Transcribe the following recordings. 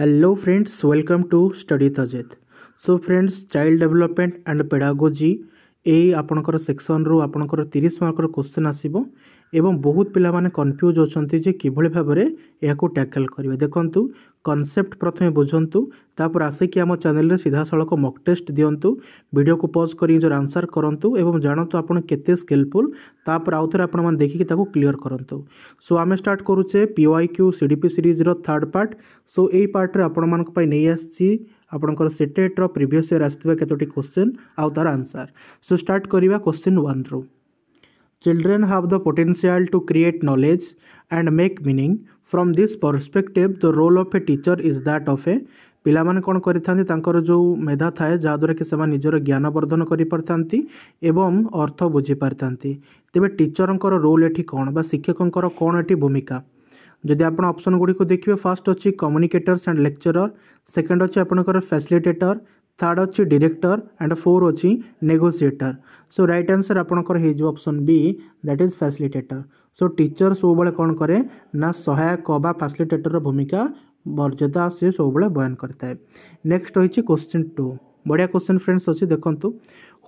hello friends welcome to study Tajet. so friends child development and pedagogy এই section ସେକ୍ସନରୁ ଆପଣଙ୍କର ତିରିଶ ମାର୍କର question ଆସିବ ଏବଂ ବହୁତ ପିଲାମାନେ କନଫ୍ୟୁଜ୍ ଅଛନ୍ତି ଯେ କିଭଳି ଭାବରେ ଏହାକୁ ଟ୍ୟାକଲ୍ କରିବେ ଦେଖନ୍ତୁ କନସେପ୍ଟ ପ୍ରଥମେ ବୁଝନ୍ତୁ ତାପରେ ଆସିକି ଆମ ଚ୍ୟାନେଲରେ ସିଧାସଳଖ ମକ୍ ଟେଷ୍ଟ ଦିଅନ୍ତୁ ଭିଡ଼ିଓକୁ ପଜ୍ କରି ନିଜର ଆନ୍ସର୍ କରନ୍ତୁ ଏବଂ ଜାଣନ୍ତୁ ଆପଣ କେତେ ସ୍କିଲଫୁଲ୍ ତାପରେ ଆଉଥରେ ଆପଣମାନେ ଦେଖିକି ତାକୁ କ୍ଲିଅର୍ କରନ୍ତୁ ସୋ ଆମେ ଷ୍ଟାର୍ଟ କରୁଛେ P Y Q C D P ସିରିଜ୍ର ଥାର୍ଡ଼ ପାର୍ଟ ସୋ ଏଇ ପାର୍ଟରେ ଆପଣମାନଙ୍କ ପାଇଁ ନେଇ ଆସିଛି ଆପଣଙ୍କର ସିଟେଟ୍ର ପ୍ରିଭିୟସ୍ ଇୟର୍ ଆସିଥିବା କେତୋଟି କୋଶ୍ଚିନ୍ ଆଉ ତା'ର ଆନ୍ସର୍ ସୋ ଷ୍ଟାର୍ଟ କରିବା କୋଶ୍ଚିନ୍ ୱାନ୍ରୁ Children have the potential to create knowledge and make meaning. From this perspective, the role of a teacher is that of a ପିଲାମାନେ କ'ଣ କରିଥାନ୍ତି ତାଙ୍କର ଯେଉଁ ମେଧା ଥାଏ ଯାହାଦ୍ୱାରା କି ସେମାନେ ନିଜର ଜ୍ଞାନ ବର୍ଦ୍ଧନ କରିପାରିଥାନ୍ତି ଏବଂ ଅର୍ଥ ବୁଝିପାରିଥାନ୍ତି ତେବେ ଟିଚରଙ୍କର ରୋଲ୍ ଏଠି କ'ଣ ବା ଶିକ୍ଷକଙ୍କର କ'ଣ ଏଠି ଭୂମିକା ଯଦି ଆପଣ ଅପସନ୍ ଗୁଡ଼ିକୁ ଦେଖିବେ ଫାର୍ଷ୍ଟ ଅଛି କମ୍ୟୁନିକେଟର୍ସ ଆଣ୍ଡ ଲେକ୍ଚରର୍ ସେକେଣ୍ଡ ଅଛି ଆପଣଙ୍କର ଫ୍ୟାସିଲିଟେଟର୍ थर्ड अच्छे डिरेक्टर एंड फोर अच्छी नेगोसीएटर सो रईट आंसर आपंकर option B that is facilitator so teacher ସବୁବେଳେ କ'ଣ କରେ ନା ସହାୟକ ବା ଫାସିଲିଟେଟରର ଭୂମିକା ମର୍ଯ୍ୟାଦା ସେ ସବୁବେଳେ ବୟନ କରିଥାଏ ନେକ୍ସଟ ରହିଛି କୋଶ୍ଚିନ୍ ଟୁ ବଢ଼ିଆ କୋଶ୍ଚିନ୍ ଫ୍ରେଣ୍ଡସ୍ ଅଛି ଦେଖନ୍ତୁ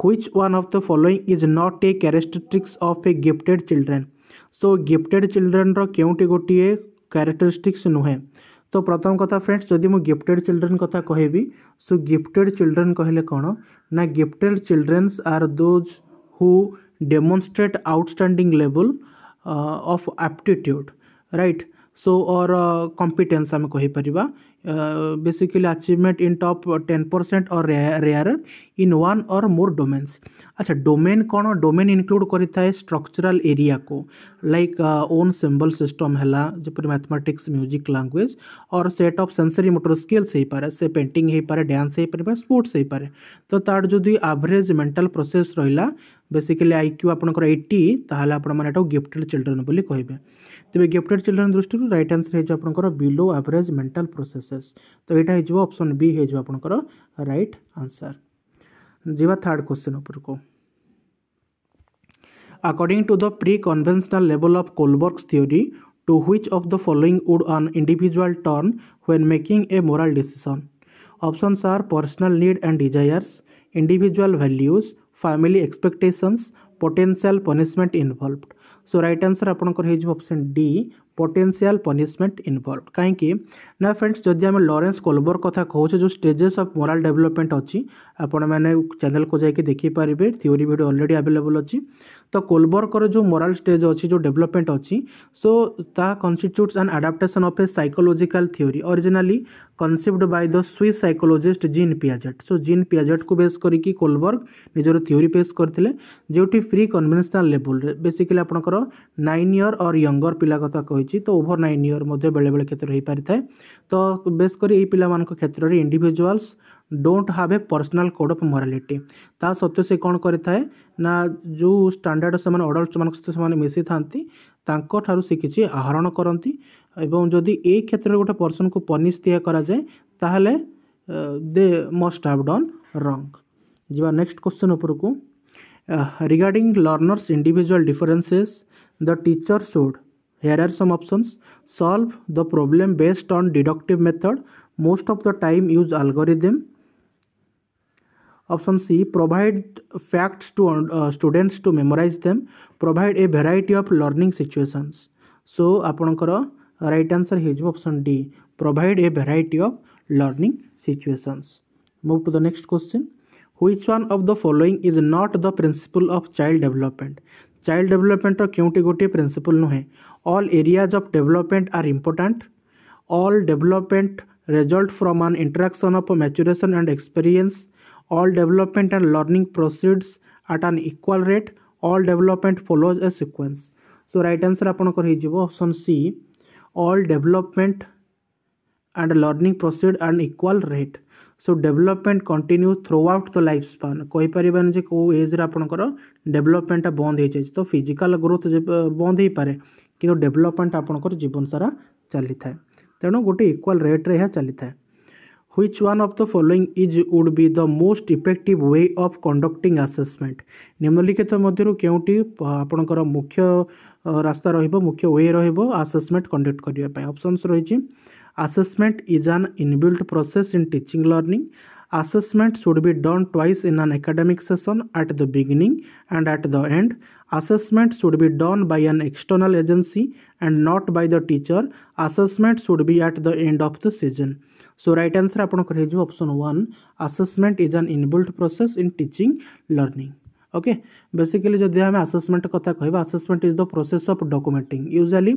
which one of the following is not a characteristics of a gifted children so gifted ଚିଲଡ୍ରେନ୍ର କେଉଁଟି ଗୋଟିଏ କ୍ୟାରେକ୍ଟରିଷ୍ଟିକ୍ସ ନୁହେଁ तो प्रथम कथ फ्रेंड्स जदि मुझे गिफ्टेड चिलड्रेन कथ कह सो गिफ्टेड चिलड्रेन कहले कौन ना gifted childrens are those who demonstrate outstanding level of aptitude right so और कंपिटेन्स आम कहीपर basically achievement in top ten percent और रेयर इन वन और मोर डोमेन्स अच्छा डोमेन कौन डोमेन इनक्लूड कर स्ट्रक्चराल एरिया को लाइक ओन सिंबल सिस्टम है जपर मैथमेटिक्स म्यूजिक लांगुएज और set of sensory motor skills हो पाए से पेंटिंग हो पाए डांस हो पाए स्पोर्ट्स हो पाए तो तार जो आवरेज मेन्टाल प्रोसेस रहा ବେସିକାଲି ଆଇ କ୍ୟୁ ଆପଣଙ୍କର ଏଇଟି ତାହେଲେ ଆପଣମାନେ ଏଟାକୁ ଗିଫ୍ଟେଡ଼୍ ଚିଲ୍ଡ୍ରେନ୍ ବୋଲି କହିବେ ତେବେ ଗିଫ୍ଟେଡ଼୍ ଚିଲ୍ଡ୍ରେନ୍ ଦୃଷ୍ଟିରୁ ରାଇଟ୍ ଆନ୍ସର୍ ହେଇଯିବ ଆପଣଙ୍କର ବିଲୋ ଆଭରେଜ୍ ମେଣ୍ଟାଲ୍ ପ୍ରୋସେସେସ୍ ତ ଏଇଟା ହେଇଯିବ ଅପସନ୍ ବି ହେଇଯିବ ଆପଣଙ୍କର ରାଇଟ୍ ଆନ୍ସର୍ ଯିବା ଥାର୍ଡ଼ କ୍ୱେଶ୍ଚିନ୍ ଉପରକୁ According to the pre-conventional level of Kohlberg's theory, to which of the following would an individual turn when making a moral decision? Options are personal need and desires, individual values, family expectations potential punishment involved so right answer आपणकर हे D potential punishment involve कहीं ना friends जदि आम Lawrence कोलबर कथा कहे जो stages of morale development अच्छी आपण मैंने चैनल को जाकि देखिपारे थीओरी भिड अलरेडी आभेलेबल अच्छी तो कोलबर्कर जो मोराल स्टेज अच्छी जो डेभलपमेंट अच्छी सो ता constitutes and adaptation of a psychological theory originally conceived by the Swiss psychologist Jean Piaget so Jean Piaget को बेस करके कोलबर्ग निजर थ्योरी पेश करते जोटी प्री कन्भेनसनाल लेवल बेसिकली आपंकर नाइन इयर और यंगर पिला कथा कही तो ओभर नाइन इयर मैं बेले बेले क्षेत्र हो पारि था तो बेस कर पिला क्षेत्र में individuals don't have a personal code of morality ता सत्वे से कौन करें ना जो स्टाडार्ड से अडल्ट मान सहित मिसी था शिखि आहरण करती ଏବଂ ଯଦି ଏଇ କ୍ଷେତ୍ରରେ ଗୋଟେ ପର୍ସନ୍କୁ ପନିସ୍ ଦିଆ କରାଯାଏ ତାହେଲେ ଦେ ମଷ୍ଟ ହାଭ୍ ଡନ୍ ରଙ୍ଗ ଯିବା ନେକ୍ସଟ କ୍ୱେଶ୍ଚନ୍ ଉପରକୁ regarding learners individual differences the teacher should here are some options solve the problem based on deductive method most of the time use algorithm option c provide facts to uh, students to memorize them provide a variety of learning situations so ଆପଣଙ୍କର right answer here D option A Provide a variety of learning to the next question next one Which द of the following द not the child development child डेभलपमेंटर क्योंटी गोटे principle नुहे all areas of development are important all development result from an interaction of maturation and experience all development and learning proceeds at an equal rate all development follows a sequence so right answer आपंकर option C all development and learning proceed at an equal rate so development continue throughout the life span कहि परिबन जे को as रे आपनकर development बंद हे जाय तो physical growth बंद हे पारे किंतु डेवलपमेंट आपनकर जीवन सारा चली थाए तेणु गोटे इक्वाल रेट रे चली थाए Which one of the following is would be the most effective way of conducting assessment? ନିମ୍ନଲିଖିତ ମଧ୍ୟରୁ କେଉଁଟି ଆପଣଙ୍କର ମୁଖ୍ୟ ରାସ୍ତା ରହିବ ମୁଖ୍ୟ ୱେ ରହିବ ଆସେସମେଣ୍ଟ କଣ୍ଡକ୍ଟ କରିବା ପାଇଁ ଅପସନ୍ସ ରହିଛି assessment is an inbuilt process in teaching learning assessment should be done twice in an academic session at the beginning and at the end assessment should be done by an external agency and not by the teacher assessment should be at the end of the season so right answer ଆପଣଙ୍କର ହେଇଯିବ option assessment is is an process in teaching teaching okay basically जब आम assessment क्या कह assessment is the process of documenting usually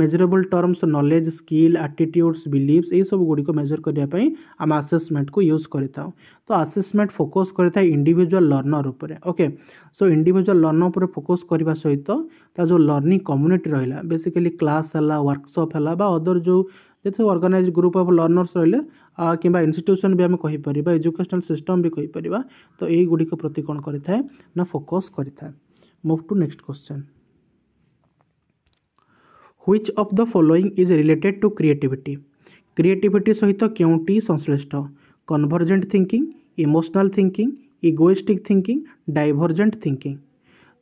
measurable terms knowledge skill attitudes beliefs ये सब गुड़िक major करने आम आसेसमेंट को यूज कर तो आसेसमेंट फोकस कर इंडिजुआल लर्नर उपर ओके सो इंडिविजुआल लर्नर उपर फोकस करने सहित जो लर्निंग कम्युनिटी रहा बेसिकली क्लास है वर्कसप है अदर जो ଯେତେ ସବୁ ଗ୍ରୁପ୍ ଅଫ୍ ଲର୍ଣ୍ଣର୍ସ ରହିଲେ କିମ୍ବା ଇନଷ୍ଟିଟ୍ୟୁସନ୍ ବି ଆମେ କହିପାରିବା ଏଜୁକେସନାଲ୍ ସିଷ୍ଟମ୍ ବି କହିପାରିବା ତ ଏଇଗୁଡ଼ିକ ପ୍ରତି କ'ଣ କରିଥାଏ ନା ଫୋକସ୍ କରିଥାଏ move to next question which of the following is related to creativity creativity ସହିତ କେଉଁଟି ସଂଶ୍ଳିଷ୍ଟ convergent thinking emotional thinking egoistic thinking divergent thinking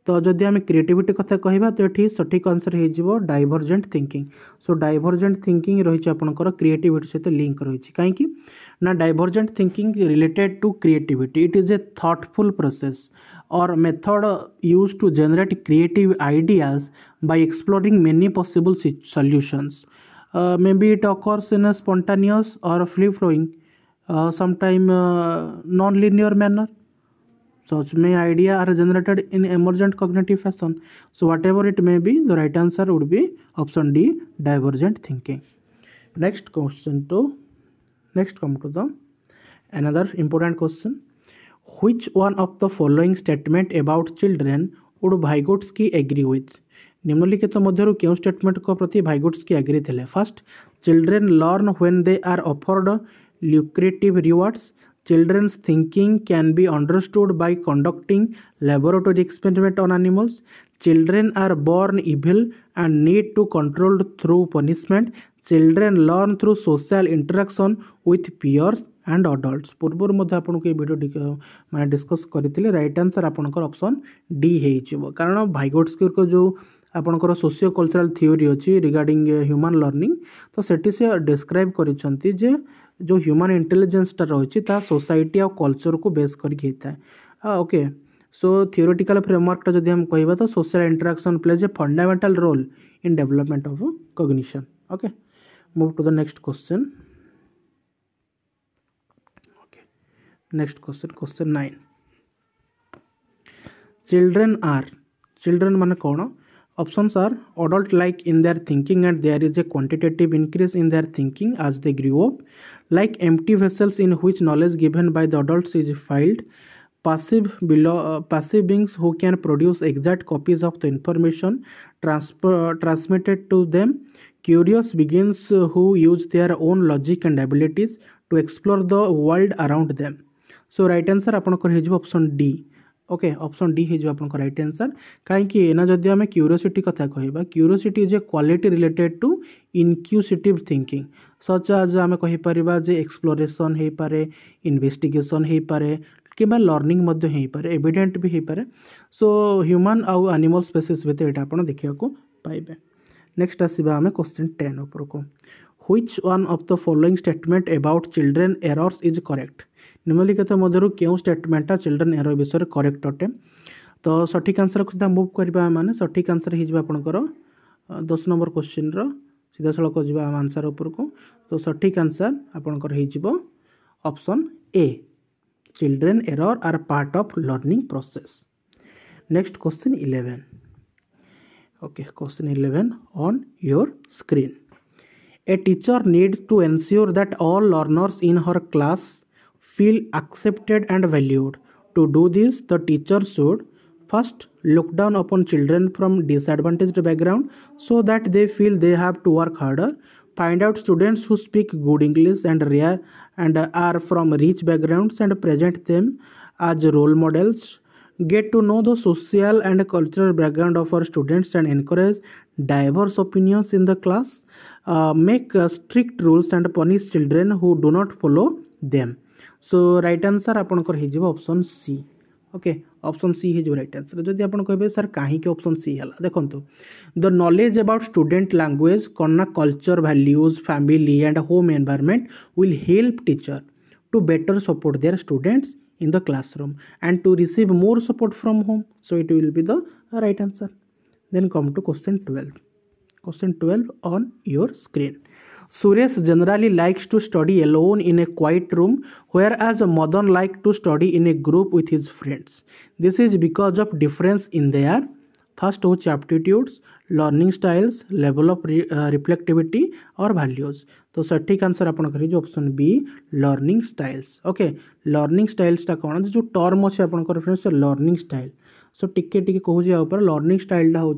तो जदि आम क्रिएटिविटी कथा कह तो ये सठिक आंसर हो divergent thinking so divergent thinking रही आपर क्रिएटिविटी सहित लिंक रही कहीं divergent thinking related to creativity it is a thoughtful process और method used to generate creative ideas by exploring many possible solutions may be it occurs in a spontaneous और free flowing sometime non linear manner Such may idea are generated in emergent cognitive fashion. So whatever it may be, the right answer would be option D, divergent thinking. Next question to next come to the another important question. Which one of the following statement about children would Vygotsky agree with? निम्नलिखित मध्य क्यों statement को प्रति Vygotsky agree that fast children learn when they are afforded lucrative rewards children's thinking can be understood by conducting laboratory experiment on animals children are born evil and need to control through punishment children learn through social interaction with peers and adults purpuru modha apanku ei video mane discuss karithile right answer apankar option d heichibo karan vygotsky ko jo आपणकर sociocultural theory अच्छी regarding human learning तो से describe कर जो human इंटेलीजेन्सटा रही society आ culture को बेस कर ओके सो थीओरीटिकाल फ्रेमवर्कटा जब कह तो social interaction plays a fundamental role in development of cognition okay move to the next question okay next question question nine children are children मान कौन Options are adult like in their thinking and there is a quantitative increase in their thinking as they grew up, like empty vessels in which knowledge given by the adults is filled, passive, below, uh, passive beings who can produce exact copies of the information transfer, uh, transmitted to them, curious beings who use their own logic and abilities to explore the world around them. So right answer upon হয়ে যাব option D okay option D ହେଇଯିବ ଆପଣଙ୍କ right answer କାହିଁକି ଏଇନା ଯଦି ଆମେ curiosity କଥା କହିବା curiosity is a quality related to inquisitive thinking such as ଆମେ କହିପାରିବା ଯେ ଏକ୍ସପ୍ଲୋରେସନ୍ ହେଇପାରେ ଇନଭେଷ୍ଟିଗେସନ୍ ହେଇପାରେ କିମ୍ବା ଲର୍ଣ୍ଣିଂ ମଧ୍ୟ ହେଇପାରେ ଏଭିଡେଣ୍ଟ ବି ହେଇପାରେ ସୋ ହ୍ୟୁମାନ୍ ଆଉ ଆନିମଲ୍ ସ୍ପେସିସ୍ ଭିତରେ ଏଇଟା ଆପଣ ଦେଖିବାକୁ ପାଇବେ ନେକ୍ସଟ ଆସିବା ଆମେ କୋଶ୍ଚିନ୍ ଟେନ୍ ଉପରକୁ which one of the following statement about children errors is correct निम्नलिखित मध्य क्यों स्टेटमेंटा चिल्ड्रेन एरर विषय करेक्ट अटे तो सठिक आंसर को सीधा मुव करवा मैंने सठिक आंसर होपर दस नंबर क्वेश्चन रीधा जी आम आंसर उपरक तो सठिक आंसर आपणकर option A children error are part of learning process next question eleven okay question eleven on your screen A teacher needs to ensure that all learners in her class feel accepted and valued. To do this, the teacher should first look down upon children from disadvantaged background so that they feel they have to work harder. Find out students who speak good English and rare and are from rich backgrounds and present them as role models get to know the social and cultural background of our students and encourage diverse opinions in the class uh, make uh, strict rules and punish children who do not follow them so right answer ଆପଣଙ୍କର ହେଇଯିବ option c okay option C है जो right answer जब आप कहे sir कहीं option C है देखो the knowledge about student language कना culture values family and home environment will help teacher to better support their students in the classroom and to receive more support from home so it will be the right answer then come to question 12 question 12 on your screen Suresh generally likes to study alone in a quiet room, whereas Madan likes to study in a group with his friends. This is because of difference in their first हो aptitudes learning styles level of reflectivity और values तो सठिक आंसर आपण जो option B learning styles okay learning स्टाइल्सटा कौन जो टर्म अच्छे तो आप फ्रेंड्स लर्निंग स्टाइल सो टिके टिके कहूँ या लर्निंग स्टाइलटा हूँ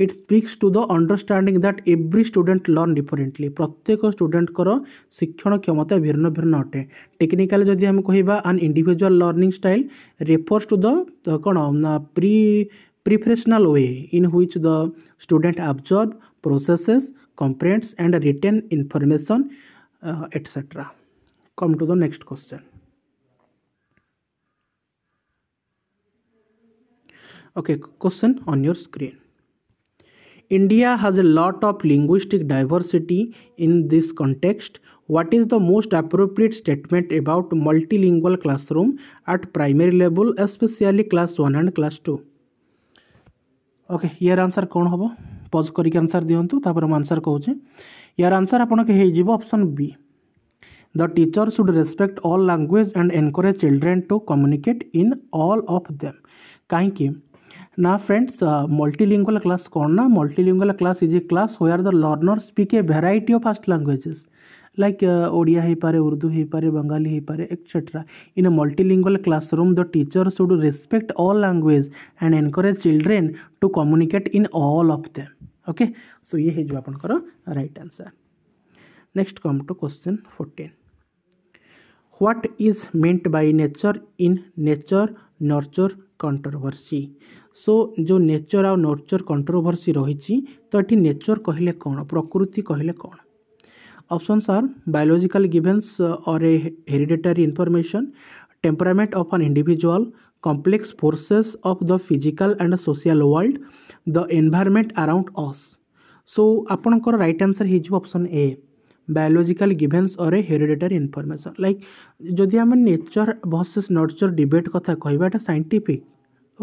it speaks to the understanding that every student learn differently प्रत्येक स्टूडेंटर शिक्षण क्षमता भिन्न भिन्न अटे टेक्निकाल जब आम कह an individual learning style refers to the कौन pre Professional way in which the student absorbs, processes, comprehends and retain information, uh, etc. Come to the next question. Okay, question on your screen. India has a lot of linguistic diversity in this context. What is the most appropriate statement about multilingual classroom at primary level, especially class 1 and class 2? Okay यार answer कौन हम पज करके answer दिंतु तापर answer कहे यार answer आपंकर option B the teacher should respect all language and encourage children to communicate in all of them कहीं ना फ्रेंड्स मल्टीलिंगुआल क्लास कौन ना multilingual class is a class where are the learner speak a variety of first languages like uh, Odia heipare, Urdu heipare, Bengali heipare, etc. In a multilingual classroom, the teacher should respect all language and encourage children to communicate in all of them. Okay so ये है जो आपणकर right answer next come to question fourteen what is meant by nature in nature nurture controversy so जो nature आउ nurture controversy रही तो ये nature कहले कौन प्रकृति कहले कौन options are biological givens or a hereditary information temperament of an individual complex forces of the physical and social world the environment around us so ଆପଣଙ୍କର ରାଇଟ୍ ଆନ୍ସର୍ ହେଇଯିବ option A biological givens or a hereditary information like ଯଦି ଆମେ nature versus ନର୍ଚର୍ debate କଥା କହିବା ଏଇଟା scientific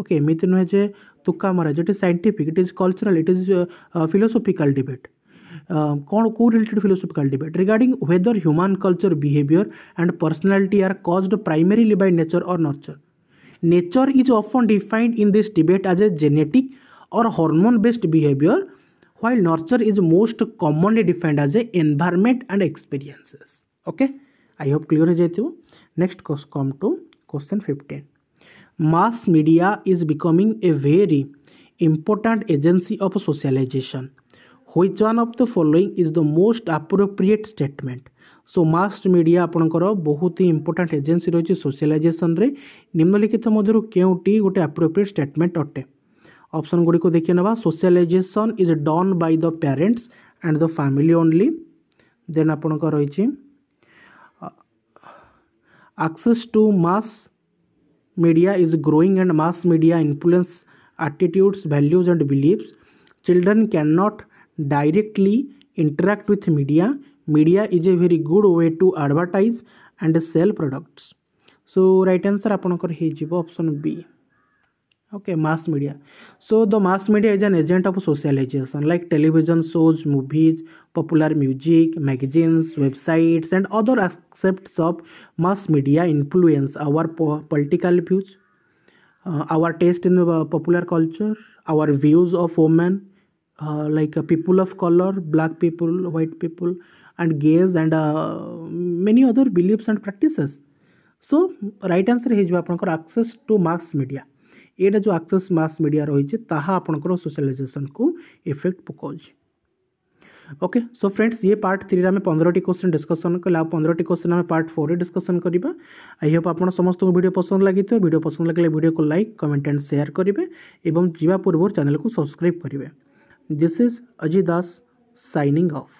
okay ଏମିତି ନୁହେଁ ଯେ ତୁକା ମରାଜ it is scientific it is cultural it is philosophical debate କ'ଣ କେଉଁ related philosophical debate regarding whether human culture behaviour and personality are caused primarily by nature or nurture nature is often defined in this debate as a genetic or hormone based behaviour while nurture is most commonly defined as a environment and experiences okay i hope clear next come to question 15 mass media is becoming a very important agency of socialization which one of the following is the most appropriate statement so mass media ଆପଣଙ୍କର ବହୁତ ହି important agency ରହିଛି ସୋସିଆଲାଇଜେସନ୍ରେ ନିମ୍ନଲିଖିତ ମଧ୍ୟରୁ କେଉଁଟି ଗୋଟେ appropriate statement ଅଟେ option ଗୁଡ଼ିକୁ ଦେଖି ନେବା socialisation is done by the parents and the family only then ଆପଣଙ୍କର ରହିଛି access to mass media is growing and mass media influence attitudes values and beliefs children cannot directly interact with media media is a very good way to advertise and sell products so right answer ଆପଣଙ୍କର ହେଇଯିବ option B. okay mass media so the mass media is an agent of socialization like television shows movies popular music magazines websites and other aspects of mass media influence our po political views uh, our taste in uh, popular culture our views of women uh, uh, like uh, people of color, black people, white people, and gays, and many other beliefs and practices. Right right ହେଇଯିବ ଆପଣଙ୍କର access to mass media ଏଇଟା ଯେଉଁ access ମାସ୍ media ରହିଛି ତାହା ଆପଣଙ୍କର ସୋସିଆଲାଇଜେସନ୍କୁ effect ପକାଉଛି okay so friends ଇଏ ପାର୍ଟ ଥ୍ରୀରେ ଆମେ ପନ୍ଦରଟି କୋଶ୍ଚିନ୍ ଡିସ୍କସନ୍ କଲେ ଆଉ ପନ୍ଦରଟି କୋଶ୍ଚିନ୍ ଆମେ ପାର୍ଟ ଫୋର୍ରେ ଡିସ୍କସନ୍ କରିବା ଆଇ ହୋପ୍ ଆପଣ ସମସ୍ତଙ୍କୁ ଭିଡ଼ିଓ ପସନ୍ଦ ଲାଗିଥିବ ଭିଡ଼ିଓ ପସନ୍ଦ ଲାଗିଲେ ଭିଡ଼ିଓକୁ ଲାଇକ୍ କମେଣ୍ଟ ଆଣ୍ଡ ସେୟାର କରିବେ ଏବଂ ଯିବା ପୂର୍ବରୁ ଚ୍ୟାନେଲ୍କୁ ସବସ୍କ୍ରାଇବ୍ କରିବେ This is Ajidas signing off.